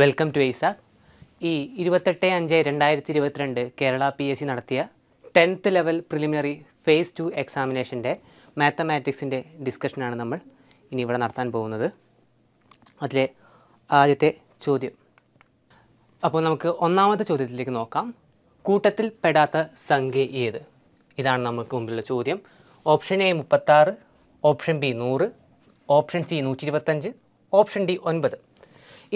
welcome to ഐസ ഈ ഇരുപത്തെട്ട് അഞ്ച് രണ്ടായിരത്തി ഇരുപത്തിരണ്ട് കേരള പി എസ് സി നടത്തിയ tenth level preliminary phase two എക്സാമിനേഷൻ്റെ മാത്തമാറ്റിക്സിൻ്റെ ഡിസ്കഷനാണ് നമ്മൾ ഇനി ഇവിടെ നടത്താൻ പോകുന്നത് അതിലെ ആദ്യത്തെ ചോദ്യം അപ്പോൾ നമുക്ക് ഒന്നാമത്തെ ചോദ്യത്തിലേക്ക് നോക്കാം കൂട്ടത്തിൽ പെടാത്ത സംഖ്യ ഏത് ഇതാണ് നമുക്ക് മുമ്പിലുള്ള ചോദ്യം ഓപ്ഷൻ എ മുപ്പത്താറ് ഓപ്ഷൻ ബി നൂറ് ഓപ്ഷൻ സി നൂറ്റി ഇരുപത്തഞ്ച് ഓപ്ഷൻ ഡി ഒൻപത്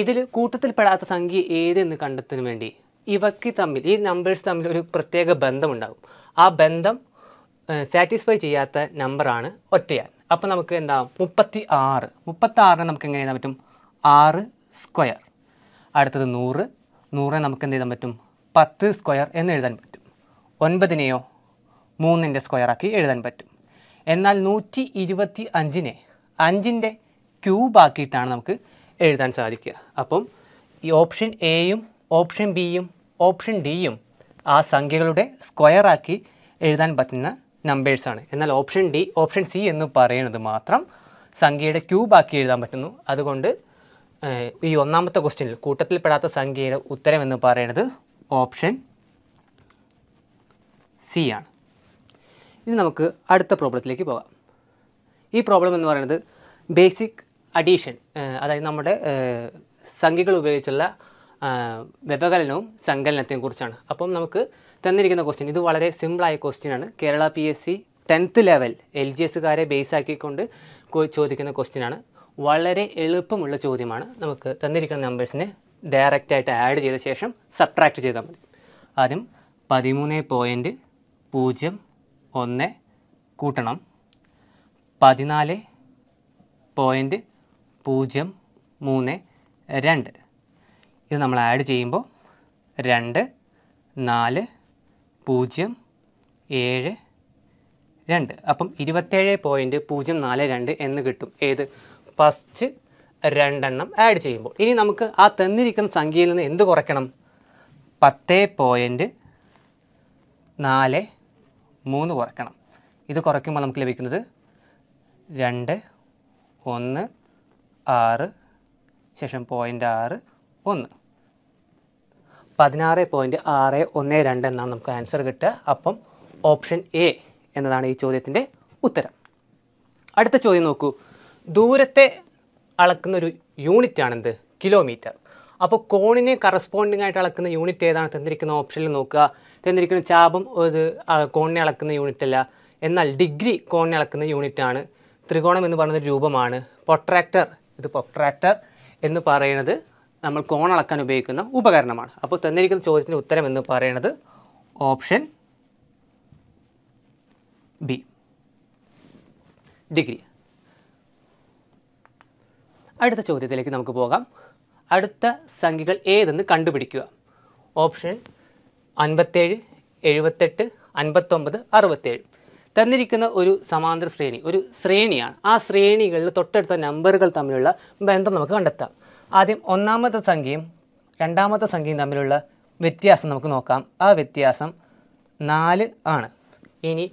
ഇതിൽ കൂട്ടത്തിൽപ്പെടാത്ത സംഖ്യ ഏതെന്ന് കണ്ടെത്തുന്നതിന് വേണ്ടി ഇവയ്ക്ക് തമ്മിൽ ഈ നമ്പേഴ്സ് തമ്മിൽ ഒരു പ്രത്യേക ബന്ധമുണ്ടാകും ആ ബന്ധം സാറ്റിസ്ഫൈ ചെയ്യാത്ത നമ്പറാണ് ഒറ്റയാൻ അപ്പോൾ നമുക്ക് എന്താ മുപ്പത്തി ആറ് മുപ്പത്തി ആറിന് നമുക്ക് എങ്ങനെ എഴുതാൻ പറ്റും ആറ് സ്ക്വയർ അടുത്തത് നൂറ് നൂറിനെ നമുക്ക് എന്ത് എഴുതാൻ പറ്റും പത്ത് സ്ക്വയർ എന്ന് എഴുതാൻ പറ്റും ഒൻപതിനെയോ മൂന്നിൻ്റെ സ്ക്വയറാക്കി എഴുതാൻ പറ്റും എന്നാൽ നൂറ്റി ഇരുപത്തി അഞ്ചിനെ അഞ്ചിൻ്റെ ക്യൂബാക്കിയിട്ടാണ് നമുക്ക് എഴുതാൻ സാധിക്കുക അപ്പം ഈ ഓപ്ഷൻ എയും ഓപ്ഷൻ ബിയും ഓപ്ഷൻ ഡിയും ആ സംഖ്യകളുടെ സ്ക്വയറാക്കി എഴുതാൻ പറ്റുന്ന നമ്പേഴ്സാണ് എന്നാൽ ഓപ്ഷൻ ഡി ഓപ്ഷൻ സി എന്ന് പറയുന്നത് മാത്രം സംഖ്യയുടെ ക്യൂബാക്കി എഴുതാൻ പറ്റുന്നു അതുകൊണ്ട് ഈ ഒന്നാമത്തെ ക്വസ്റ്റ്യനിൽ കൂട്ടത്തിൽപ്പെടാത്ത സംഖ്യയുടെ ഉത്തരം എന്ന് പറയുന്നത് ഓപ്ഷൻ സി ആണ് ഇനി നമുക്ക് അടുത്ത പ്രോബ്ലത്തിലേക്ക് പോകാം ഈ പ്രോബ്ലം എന്ന് പറയുന്നത് ബേസിക് അഡീഷൻ അതായത് നമ്മുടെ സംഖ്യകൾ ഉപയോഗിച്ചുള്ള വ്യപകലനവും സങ്കലനത്തെയും കുറിച്ചാണ് അപ്പം നമുക്ക് തന്നിരിക്കുന്ന ക്വസ്റ്റ്യൻ ഇത് വളരെ സിമ്പിളായ question Kerala P S C tenth level L G എസ്സുകാരെ ബേസ് ആക്കിക്കൊണ്ട് ചോദിക്കുന്ന ക്വസ്റ്റ്യനാണ് വളരെ എളുപ്പമുള്ള ചോദ്യമാണ് നമുക്ക് തന്നിരിക്കുന്ന നമ്പേഴ്സിനെ ഡയറക്റ്റായിട്ട് ആഡ് ചെയ്ത ശേഷം സബ്ട്രാക്ട് ചെയ്താൽ മതി ആദ്യം പതിമൂന്ന് പോയിൻറ്റ് പൂജ്യം ഒന്ന് കൂട്ടണം പതിനാല് പോയിൻറ്റ് പൂജ്യം മൂന്ന് രണ്ട് ഇത് നമ്മൾ ആഡ് ചെയ്യുമ്പോൾ രണ്ട് നാല് പൂജ്യം ഏഴ് രണ്ട് അപ്പം ഇരുപത്തേഴ് പോയിൻറ്റ് പൂജ്യം നാല് രണ്ട് എന്ന് കിട്ടും ഏത് ഫസ്റ്റ് രണ്ടെണ്ണം ആഡ് ചെയ്യുമ്പോൾ ഇനി നമുക്ക് ആ തന്നിരിക്കുന്ന സംഖ്യയിൽ നിന്ന് എന്ത് കുറയ്ക്കണം പത്ത് പോയിൻറ്റ് നാല് മൂന്ന് കുറയ്ക്കണം ഇത് കുറയ്ക്കുമ്പോൾ നമുക്ക് ലഭിക്കുന്നത് രണ്ട് ഒന്ന് ആറ് ശേഷം പോയിൻ്റ് ആറ് ഒന്ന് പതിനാറ് പോയിൻറ്റ് ആറ് ഒന്ന് രണ്ട് എന്നാണ് നമുക്ക് ആൻസർ കിട്ടുക അപ്പം ഓപ്ഷൻ എ എന്നതാണ് ഈ ചോദ്യത്തിൻ്റെ ഉത്തരം അടുത്ത ചോദ്യം നോക്കൂ ദൂരത്തെ അളക്കുന്ന ഒരു ആണെന്ത് കിലോമീറ്റർ അപ്പോൾ കോണിനെ കറസ്പോണ്ടിങ് ആയിട്ട് അളക്കുന്ന യൂണിറ്റ് ഏതാണ് തന്നിരിക്കുന്ന ഓപ്ഷനിൽ നോക്കുക തന്നിരിക്കുന്ന ചാപം ഇത് കോണിനെ അളക്കുന്ന യൂണിറ്റ് അല്ല എന്നാൽ ഡിഗ്രി കോണിനെ അളക്കുന്ന യൂണിറ്റാണ് ത്രികോണം എന്ന് പറയുന്നൊരു രൂപമാണ് പൊട്രാക്ടർ ഇത് പ്രൊട്രാക്ടർ എന്ന് പറയുന്നത് നമ്മൾ കോൺ അളക്കാൻ ഉപയോഗിക്കുന്ന ഉപകരണമാണ് അപ്പോൾ തന്നിരിക്കുന്ന ചോദ്യത്തിൻ്റെ ഉത്തരം എന്ന് പറയുന്നത് ഓപ്ഷൻ ബി ഡിഗ്രി അടുത്ത ചോദ്യത്തിലേക്ക് നമുക്ക് പോകാം അടുത്ത സംഖ്യകൾ ഏതെന്ന് കണ്ടുപിടിക്കുക ഓപ്ഷൻ അൻപത്തേഴ് എഴുപത്തെട്ട് അൻപത്തൊമ്പത് അറുപത്തേഴ് തന്നിരിക്കുന്ന ഒരു സമാന്തര ശ്രേണി ഒരു ശ്രേണിയാണ് ആ ശ്രേണികളിൽ തൊട്ടടുത്ത നമ്പറുകൾ തമ്മിലുള്ള ബന്ധം നമുക്ക് കണ്ടെത്താം ആദ്യം ഒന്നാമത്തെ സംഖ്യയും രണ്ടാമത്തെ സംഖ്യയും തമ്മിലുള്ള വ്യത്യാസം നമുക്ക് നോക്കാം ആ വ്യത്യാസം നാല് ആണ് ഇനി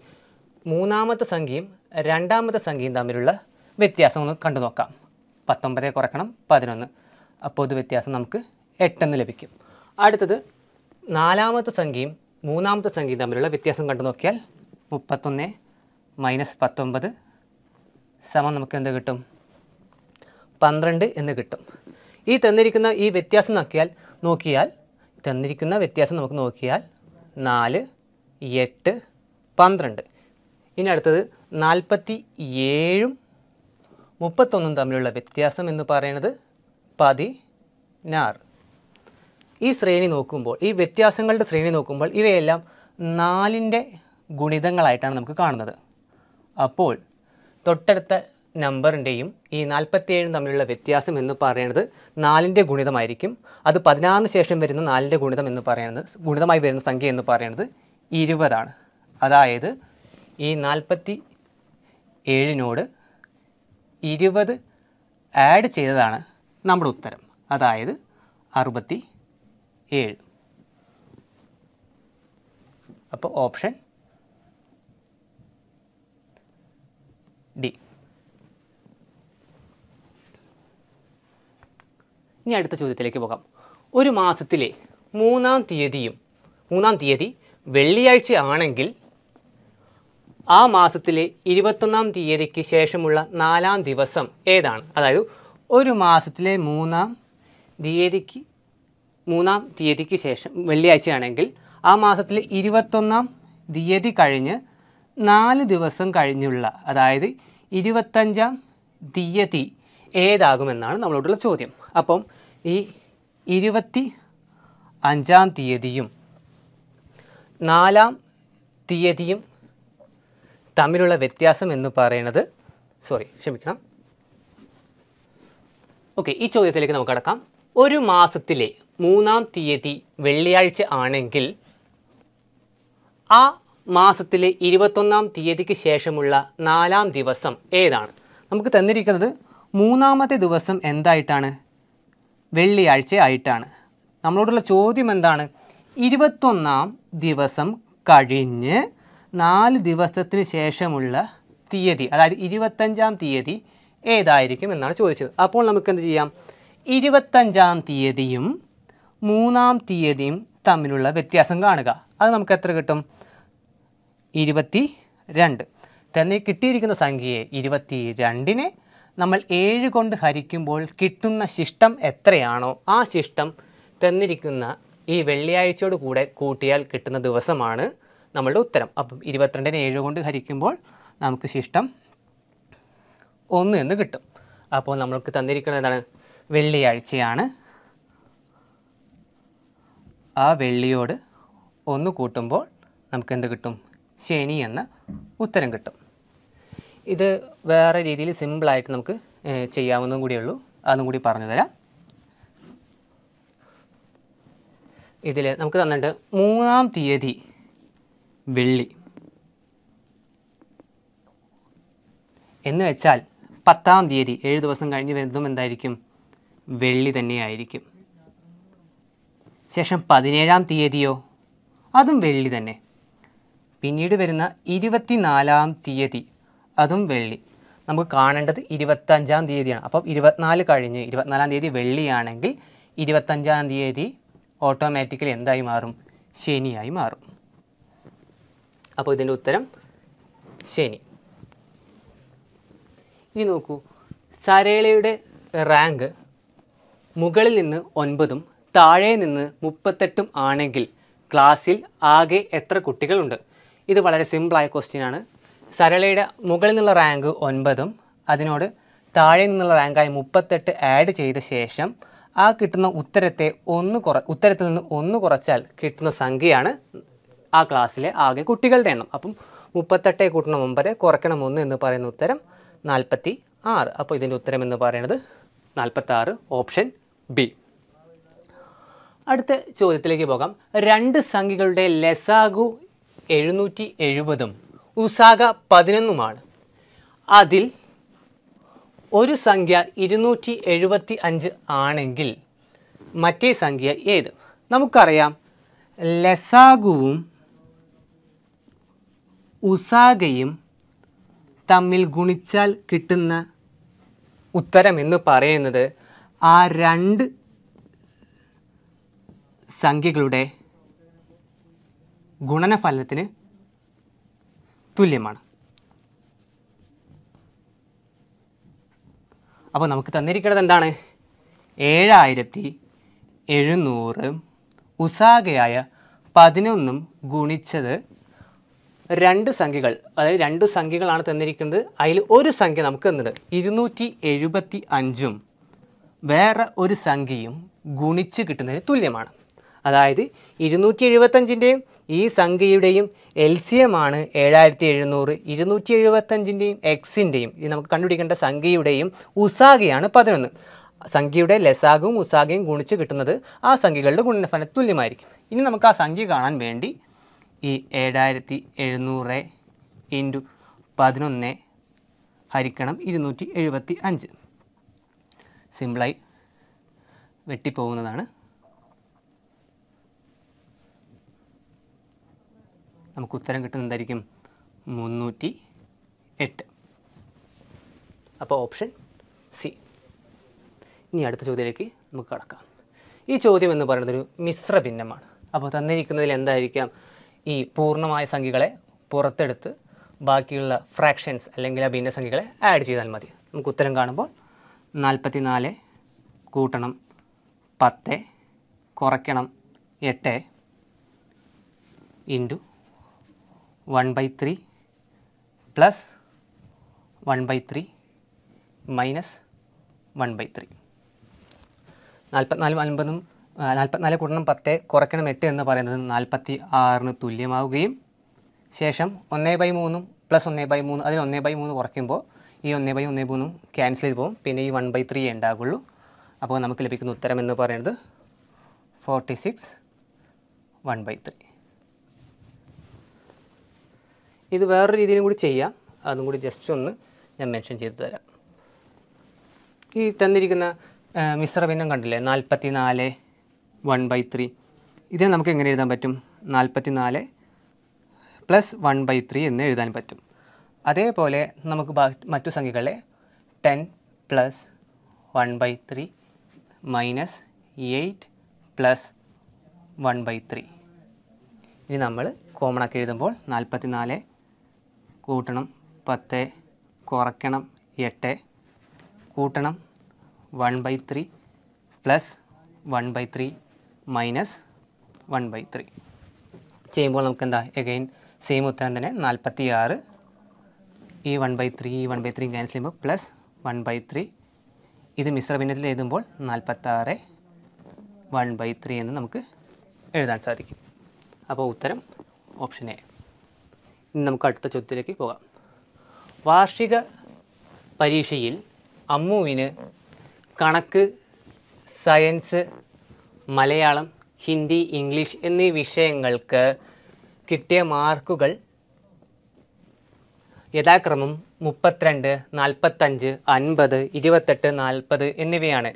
മൂന്നാമത്തെ സംഖ്യയും രണ്ടാമത്തെ സംഖ്യയും തമ്മിലുള്ള വ്യത്യാസം ഒന്ന് കണ്ടു നോക്കാം പത്തൊമ്പതേ കുറക്കണം പതിനൊന്ന് അപ്പോൾ ഇത് വ്യത്യാസം നമുക്ക് എട്ടെന്ന് ലഭിക്കും അടുത്തത് നാലാമത്തെ സംഖ്യയും മൂന്നാമത്തെ സംഖ്യയും തമ്മിലുള്ള വ്യത്യാസം കണ്ടു നോക്കിയാൽ മുപ്പത്തൊന്ന് മൈനസ് പത്തൊമ്പത് സമം നമുക്ക് എന്ത് കിട്ടും പന്ത്രണ്ട് എന്ന് കിട്ടും ഈ തന്നിരിക്കുന്ന ഈ വ്യത്യാസം നോക്കിയാൽ നോക്കിയാൽ തന്നിരിക്കുന്ന വ്യത്യാസം നമുക്ക് നോക്കിയാൽ നാല് എട്ട് പന്ത്രണ്ട് ഇനി അടുത്തത് നാൽപ്പത്തി ഏഴും മുപ്പത്തൊന്നും തമ്മിലുള്ള വ്യത്യാസം എന്ന് പറയുന്നത് പതിനാറ് ഈ ശ്രേണി നോക്കുമ്പോൾ ഈ വ്യത്യാസങ്ങളുടെ ശ്രേണി നോക്കുമ്പോൾ ഇവയെല്ലാം നാലിൻ്റെ ഗുണിതങ്ങളായിട്ടാണ് നമുക്ക് കാണുന്നത് അപ്പോൾ തൊട്ടടുത്ത നമ്പറിൻ്റെയും ഈ നാൽപ്പത്തിയേഴും തമ്മിലുള്ള വ്യത്യാസം എന്ന് പറയുന്നത് നാലിൻ്റെ ഗുണിതമായിരിക്കും അത് പതിനാറിന് ശേഷം വരുന്ന നാലിൻ്റെ ഗുണിതം എന്ന് പറയുന്നത് ഗുണിതമായി വരുന്ന സംഖ്യ എന്ന് പറയുന്നത് ഇരുപതാണ് അതായത് ഈ നാൽപ്പത്തി ഏഴിനോട് ഇരുപത് ആഡ് ചെയ്തതാണ് നമ്മുടെ ഉത്തരം അതായത് അറുപത്തി ഏഴ് അപ്പോൾ ഓപ്ഷൻ ഡി ഇനി അടുത്ത ചോദ്യത്തിലേക്ക് പോകാം ഒരു മാസത്തിലെ മൂന്നാം തീയതിയും മൂന്നാം തീയതി വെള്ളിയാഴ്ച ആണെങ്കിൽ ആ മാസത്തിലെ ഇരുപത്തൊന്നാം തീയതിക്ക് ശേഷമുള്ള നാലാം ദിവസം ഏതാണ് അതായത് ഒരു മാസത്തിലെ മൂന്നാം തീയതിക്ക് മൂന്നാം തീയതിക്ക് ശേഷം വെള്ളിയാഴ്ചയാണെങ്കിൽ ആ മാസത്തിലെ ഇരുപത്തൊന്നാം തീയതി കഴിഞ്ഞ് നാല് ദിവസം കഴിഞ്ഞുള്ള അതായത് ഇരുപത്തഞ്ചാം തീയതി ഏതാകുമെന്നാണ് നമ്മളോടുള്ള ചോദ്യം അപ്പം ഈ ഇരുപത്തി അഞ്ചാം തീയതിയും നാലാം തീയതിയും തമ്മിലുള്ള വ്യത്യാസം എന്ന് പറയുന്നത് സോറി ക്ഷമിക്കണം ഓക്കെ ഈ ചോദ്യത്തിലേക്ക് നമുക്ക് കടക്കാം ഒരു മാസത്തിലെ മൂന്നാം തീയതി വെള്ളിയാഴ്ച ആണെങ്കിൽ ആ മാസത്തിലെ ഇരുപത്തൊന്നാം തീയതിക്ക് ശേഷമുള്ള നാലാം ദിവസം ഏതാണ് നമുക്ക് തന്നിരിക്കുന്നത് മൂന്നാമത്തെ ദിവസം എന്തായിട്ടാണ് വെള്ളിയാഴ്ച ആയിട്ടാണ് നമ്മളോടുള്ള ചോദ്യം എന്താണ് ഇരുപത്തൊന്നാം ദിവസം കഴിഞ്ഞ് നാല് ദിവസത്തിന് ശേഷമുള്ള തീയതി അതായത് ഇരുപത്തഞ്ചാം തീയതി ഏതായിരിക്കും എന്നാണ് ചോദിച്ചത് അപ്പോൾ നമുക്ക് എന്ത് ചെയ്യാം ഇരുപത്തഞ്ചാം തീയതിയും മൂന്നാം തീയതിയും തമ്മിലുള്ള വ്യത്യാസം കാണുക അത് നമുക്ക് എത്ര കിട്ടും ഇരുപത്തി രണ്ട് തന്നെ കിട്ടിയിരിക്കുന്ന സംഖ്യയെ ഇരുപത്തി രണ്ടിനെ നമ്മൾ ഏഴ് കൊണ്ട് ഹരിക്കുമ്പോൾ കിട്ടുന്ന ശിഷ്ടം എത്രയാണോ ആ ശിഷ്ടം തന്നിരിക്കുന്ന ഈ വെള്ളിയാഴ്ചയോട് കൂടെ കൂട്ടിയാൽ കിട്ടുന്ന ദിവസമാണ് നമ്മളുടെ ഉത്തരം അപ്പം ഇരുപത്തിരണ്ടിനെ ഏഴ് കൊണ്ട് ഹരിക്കുമ്പോൾ നമുക്ക് ശിഷ്ടം ഒന്ന് എന്ന് കിട്ടും അപ്പോൾ നമ്മൾക്ക് തന്നിരിക്കുന്നത് എന്താണ് വെള്ളിയാഴ്ചയാണ് ആ വെള്ളിയോട് ഒന്ന് കൂട്ടുമ്പോൾ നമുക്ക് എന്ത് കിട്ടും ശനി എന്ന് ഉത്തരം കിട്ടും ഇത് വേറെ രീതിയിൽ സിമ്പിളായിട്ട് നമുക്ക് ചെയ്യാവുന്നതും കൂടിയുള്ളൂ അതും കൂടി പറഞ്ഞു തരാം ഇതിൽ നമുക്ക് തന്നിട്ട് മൂന്നാം തീയതി വെള്ളി എന്ന് വെച്ചാൽ പത്താം തീയതി ഏഴ് ദിവസം കഴിഞ്ഞ് വരുന്നതും എന്തായിരിക്കും വെള്ളി തന്നെയായിരിക്കും ശേഷം പതിനേഴാം തീയതിയോ അതും വെള്ളി തന്നെ പിന്നീട് വരുന്ന ഇരുപത്തിനാലാം തീയതി അതും വെള്ളി നമുക്ക് കാണേണ്ടത് ഇരുപത്തഞ്ചാം തീയതിയാണ് അപ്പം ഇരുപത്തിനാല് കഴിഞ്ഞ് ഇരുപത്തിനാലാം തീയതി വെള്ളിയാണെങ്കിൽ ഇരുപത്തഞ്ചാം തീയതി ഓട്ടോമാറ്റിക്കലി എന്തായി മാറും ശനിയായി മാറും അപ്പോൾ ഇതിൻ്റെ ഉത്തരം ശനി ഇനി നോക്കൂ സരേളയുടെ റാങ്ക് മുകളിൽ നിന്ന് ഒൻപതും താഴെ നിന്ന് മുപ്പത്തെട്ടും ആണെങ്കിൽ ക്ലാസ്സിൽ ആകെ എത്ര കുട്ടികളുണ്ട് ഇത് വളരെ സിമ്പിളായ ക്വസ്റ്റ്യനാണ് സരളയുടെ മുകളിൽ നിന്നുള്ള റാങ്ക് ഒൻപതും അതിനോട് താഴെ നിന്നുള്ള റാങ്കായി മുപ്പത്തെട്ട് ആഡ് ചെയ്ത ശേഷം ആ കിട്ടുന്ന ഉത്തരത്തെ ഒന്ന് കുറ ഉത്തരത്തിൽ നിന്ന് ഒന്ന് കുറച്ചാൽ കിട്ടുന്ന സംഖ്യയാണ് ആ ക്ലാസ്സിലെ ആകെ കുട്ടികളുടെ എണ്ണം അപ്പം മുപ്പത്തെട്ടേ കൂട്ടണം ഒമ്പത് കുറയ്ക്കണം ഒന്ന് എന്ന് പറയുന്ന ഉത്തരം നാൽപ്പത്തി ആറ് അപ്പോൾ ഇതിൻ്റെ ഉത്തരം എന്ന് പറയുന്നത് നാൽപ്പത്താറ് ഓപ്ഷൻ ബി അടുത്ത ചോദ്യത്തിലേക്ക് പോകാം രണ്ട് സംഖ്യകളുടെ ലെസാഗു എഴുന്നൂറ്റി എഴുപതും ഉസാക പതിനൊന്നുമാണ് അതിൽ ഒരു സംഖ്യ ഇരുന്നൂറ്റി എഴുപത്തി അഞ്ച് ആണെങ്കിൽ മറ്റേ സംഖ്യ ഏത് നമുക്കറിയാം ലസാഗുവും ഉസാഗയും തമ്മിൽ ഗുണിച്ചാൽ കിട്ടുന്ന ഉത്തരം എന്ന് പറയുന്നത് ആ രണ്ട് സംഖ്യകളുടെ ഗുണനഫലത്തിന് തുല്യമാണ് അപ്പോൾ നമുക്ക് തന്നിരിക്കുന്നത് എന്താണ് ഏഴായിരത്തി എഴുന്നൂറ് ഉസാകയായ പതിനൊന്നും ഗുണിച്ചത് രണ്ട് സംഖ്യകൾ അതായത് രണ്ട് സംഖ്യകളാണ് തന്നിരിക്കുന്നത് അതിൽ ഒരു സംഖ്യ നമുക്ക് തന്നത് ഇരുന്നൂറ്റി എഴുപത്തി അഞ്ചും വേറെ ഒരു സംഖ്യയും ഗുണിച്ച് കിട്ടുന്നതിന് തുല്യമാണ് അതായത് ഇരുന്നൂറ്റി എഴുപത്തഞ്ചിൻ്റെയും ഈ സംഖ്യയുടെയും എൽ സി എം ആണ് ഏഴായിരത്തി എഴുന്നൂറ് ഇരുന്നൂറ്റി എഴുപത്തഞ്ചിൻ്റെയും എക്സിൻ്റെയും ഇത് നമുക്ക് കണ്ടുപിടിക്കേണ്ട സംഖ്യയുടെയും ഉസാഗയാണ് പതിനൊന്ന് സംഖ്യയുടെ ലസാഗും ഉസാഗയും ഗുണിച്ച് കിട്ടുന്നത് ആ സംഖ്യകളുടെ ഗുണനഫല തുല്യമായിരിക്കും ഇനി നമുക്ക് ആ സംഖ്യ കാണാൻ വേണ്ടി ഈ ഏഴായിരത്തി എഴുന്നൂറ് ഇൻറ്റു പതിനൊന്ന് ഹരിക്കണം ഇരുന്നൂറ്റി എഴുപത്തി അഞ്ച് സിമ്പിളായി വെട്ടിപ്പോകുന്നതാണ് നമുക്ക് ഉത്തരം കിട്ടുന്ന എന്തായിരിക്കും മുന്നൂറ്റി എട്ട് അപ്പോൾ ഓപ്ഷൻ സി ഇനി അടുത്ത ചോദ്യത്തിലേക്ക് നമുക്ക് കടക്കാം ഈ ചോദ്യം എന്ന് പറയുന്നത് ഒരു മിശ്ര ഭിന്നമാണ് അപ്പോൾ തന്നിരിക്കുന്നതിൽ എന്തായിരിക്കാം ഈ പൂർണ്ണമായ സംഖ്യകളെ പുറത്തെടുത്ത് ബാക്കിയുള്ള ഫ്രാക്ഷൻസ് അല്ലെങ്കിൽ ആ ഭിന്നസംഖ്യകളെ ആഡ് ചെയ്താൽ മതി നമുക്ക് ഉത്തരം കാണുമ്പോൾ നാൽപ്പത്തി നാല് കൂട്ടണം പത്ത് കുറയ്ക്കണം എട്ട് into 1 by 3 plus 1 by 3 minus 1 by 3 നാൽപ്പത്തിനാലും അൻപതും നാൽപ്പത്തിനാല് കൂട്ടണം പത്ത് കുറയ്ക്കണം എട്ട് എന്ന് പറയുന്നത് നാൽപ്പത്തി ആറിന് തുല്യമാവുകയും ശേഷം ഒന്നേ ബൈ മൂന്നും പ്ലസ് ഒന്നേ ബൈ മൂന്ന് അതിന് ഒന്നേ ബൈ മൂന്ന് കുറയ്ക്കുമ്പോൾ ഈ ഒന്നേ ബൈ ഒന്നേ മൂന്നും ക്യാൻസൽ ചെയ്ത് പോകും പിന്നെ ഈ വൺ ബൈ ത്രീ ഉണ്ടാകുള്ളൂ അപ്പോൾ നമുക്ക് ലഭിക്കുന്ന ഉത്തരം എന്ന് പറയുന്നത് forty six one by three ഇത് വേറൊരു രീതിയിലും കൂടി ചെയ്യാം അതും കൂടി ജസ്റ്റ് ഒന്ന് ഞാൻ മെൻഷൻ ചെയ്ത് തരാം ഈ തന്നിരിക്കുന്ന മിശ്ര ഭിന്നം കണ്ടില്ലേ നാൽപ്പത്തി നാല് വൺ ബൈ ത്രീ ഇതേ നമുക്ക് എങ്ങനെ എഴുതാൻ പറ്റും നാൽപ്പത്തി നാല് പ്ലസ് വൺ ബൈ ത്രീ എന്ന് എഴുതാൻ പറ്റും അതേപോലെ നമുക്ക് മറ്റു സംഖ്യകളെ ten plus one by three minus eight plus one by three ഇനി നമ്മൾ കോമൺ ആക്കി എഴുതുമ്പോൾ നാൽപ്പത്തി നാല് കൂട്ടണം പത്ത് കുറയ്ക്കണം എട്ട് കൂട്ടണം one by three plus one by three minus one by three ചെയ്യുമ്പോൾ നമുക്ക് എന്താ എഗെയിൻ സെയിം ഉത്തരം തന്നെ നാൽപ്പത്തി ആറ് ഈ വൺ ബൈ ത്രീ ഈ വൺ ബൈ ത്രീ ക്യാൻസൽ ചെയ്യുമ്പോൾ പ്ലസ് വൺ ബൈ ത്രീ ഇത് മിശ്ര ഭിന്നത്തിൽ എഴുതുമ്പോൾ നാൽപ്പത്താറ് വൺ ബൈ ത്രീ എന്ന് നമുക്ക് എഴുതാൻ സാധിക്കും അപ്പോൾ ഉത്തരം ഓപ്ഷൻ എ നമുക്ക് അടുത്ത ചോദ്യത്തിലേക്ക് പോകാം വാർഷിക പരീക്ഷയിൽ അമ്മുവിന് കണക്ക് സയൻസ് മലയാളം ഹിന്ദി ഇംഗ്ലീഷ് എന്നീ വിഷയങ്ങൾക്ക് കിട്ടിയ മാർക്കുകൾ യഥാക്രമം മുപ്പത്തിരണ്ട് നാൽപ്പത്തഞ്ച് അൻപത് ഇരുപത്തെട്ട് നാൽപ്പത് എന്നിവയാണ്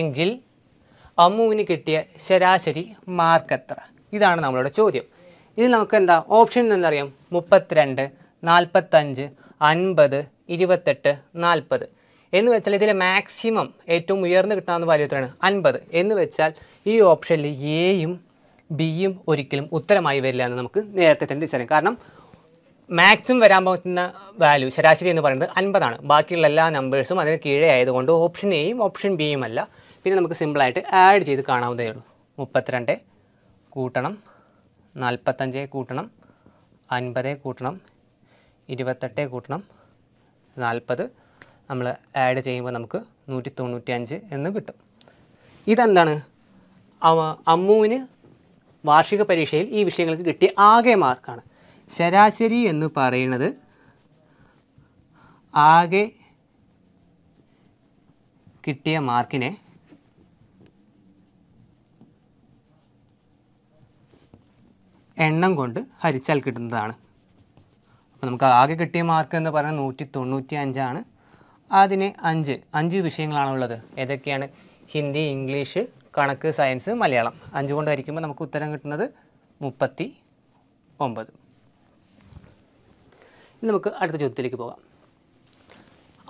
എങ്കിൽ അമ്മുവിന് കിട്ടിയ ശരാശരി മാർക്ക് എത്ര ഇതാണ് നമ്മളുടെ ചോദ്യം ഇനി നമുക്ക് എന്താ ഓപ്ഷൻ എന്നറിയാം മുപ്പത്തിരണ്ട് നാൽപ്പത്തഞ്ച് അൻപത് ഇരുപത്തെട്ട് നാൽപ്പത് എന്ന് വെച്ചാൽ ഇതിലെ മാക്സിമം ഏറ്റവും ഉയർന്നു കിട്ടാവുന്ന വാല്യൂ എത്രയാണ് അൻപത് എന്ന് വെച്ചാൽ ഈ ഓപ്ഷനിൽ എയും ബിയും ഒരിക്കലും ഉത്തരമായി വരില്ല എന്ന് നമുക്ക് നേരത്തെ തന്നെ തിരിച്ചറിയാം കാരണം മാക്സിമം വരാൻ പറ്റുന്ന വാല്യൂ ശരാശരി എന്ന് പറയുന്നത് അൻപതാണ് ബാക്കിയുള്ള എല്ലാ നമ്പേഴ്സും അതിന് കീഴേ ആയതുകൊണ്ട് ഓപ്ഷൻ എയും ഓപ്ഷൻ ബിയും അല്ല പിന്നെ നമുക്ക് സിമ്പിളായിട്ട് ആഡ് ചെയ്ത് കാണാവുന്നതേ ഉള്ളൂ മുപ്പത്തിരണ്ട് കൂട്ടണം നാൽപ്പത്തഞ്ച് കൂട്ടണം അൻപത് കൂട്ടണം ഇരുപത്തെട്ട് കൂട്ടണം നാൽപ്പത് നമ്മൾ ആഡ് ചെയ്യുമ്പോൾ നമുക്ക് നൂറ്റി തൊണ്ണൂറ്റി അഞ്ച് എന്ന് കിട്ടും ഇതെന്താണ് അമ്മുവിന് വാർഷിക പരീക്ഷയിൽ ഈ വിഷയങ്ങൾക്ക് കിട്ടിയ ആകെ മാർക്കാണ് ശരാശരി എന്ന് പറയുന്നത് ആകെ കിട്ടിയ മാർക്കിനെ എണ്ണം കൊണ്ട് ഹരിച്ചാൽ കിട്ടുന്നതാണ് അപ്പോൾ നമുക്ക് ആകെ കിട്ടിയ മാർക്ക് എന്ന് പറയുന്നത് നൂറ്റി തൊണ്ണൂറ്റി അഞ്ചാണ് അതിന് അഞ്ച് അഞ്ച് വിഷയങ്ങളാണുള്ളത് ഏതൊക്കെയാണ് ഹിന്ദി ഇംഗ്ലീഷ് കണക്ക് സയൻസ് മലയാളം അഞ്ച് കൊണ്ട് ഹരിക്കുമ്പോൾ നമുക്ക് ഉത്തരം കിട്ടുന്നത് മുപ്പത്തി ഒമ്പത് ഇനി നമുക്ക് അടുത്ത ചോദ്യത്തിലേക്ക് പോകാം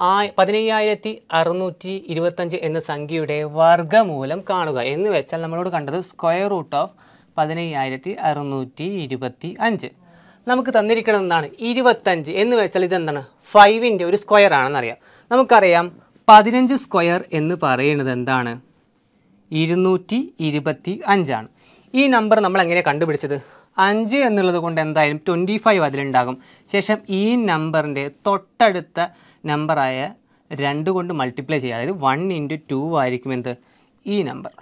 ആ പതിനയ്യായിരത്തി അറുന്നൂറ്റി ഇരുപത്തഞ്ച് എന്ന സംഖ്യയുടെ വർഗമൂലം കാണുക എന്ന് വെച്ചാൽ നമ്മളോട് കണ്ടത് സ്ക്വയർ റൂട്ട് ഓഫ് പതിനയ്യായിരത്തി അറുന്നൂറ്റി ഇരുപത്തി അഞ്ച് നമുക്ക് തന്നിരിക്കണം എന്താണ് ഇരുപത്തഞ്ച് എന്ന് വെച്ചാൽ ഇതെന്താണ് ഫൈവിൻ്റെ ഒരു സ്ക്വയർ ആണെന്നറിയാം നമുക്കറിയാം പതിനഞ്ച് സ്ക്വയർ എന്ന് പറയുന്നത് എന്താണ് ഇരുന്നൂറ്റി ഇരുപത്തി അഞ്ചാണ് ഈ നമ്പർ നമ്മൾ എങ്ങനെ കണ്ടുപിടിച്ചത് അഞ്ച് എന്നുള്ളത് കൊണ്ട് എന്തായാലും ട്വൻറ്റി ഫൈവ് അതിലുണ്ടാകും ശേഷം ഈ നമ്പറിൻ്റെ തൊട്ടടുത്ത നമ്പറായ രണ്ട് കൊണ്ട് മൾട്ടിപ്ലൈ ചെയ്യുക അതായത് വൺ ഇൻറ്റു ടു ആയിരിക്കും എന്ത് ഈ നമ്പർ